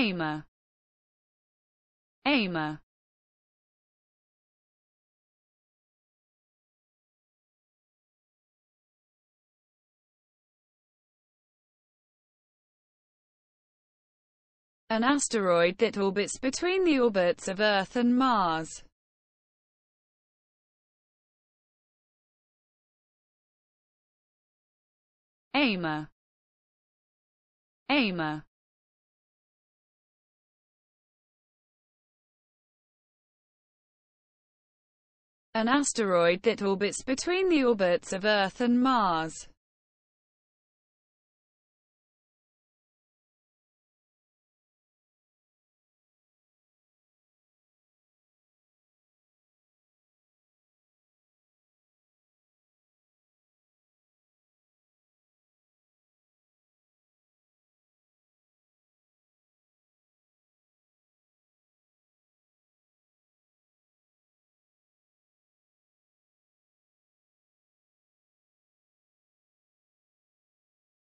Aimer. Aimer. An asteroid that orbits between the orbits of Earth and Mars. Aimer. Aimer. an asteroid that orbits between the orbits of Earth and Mars.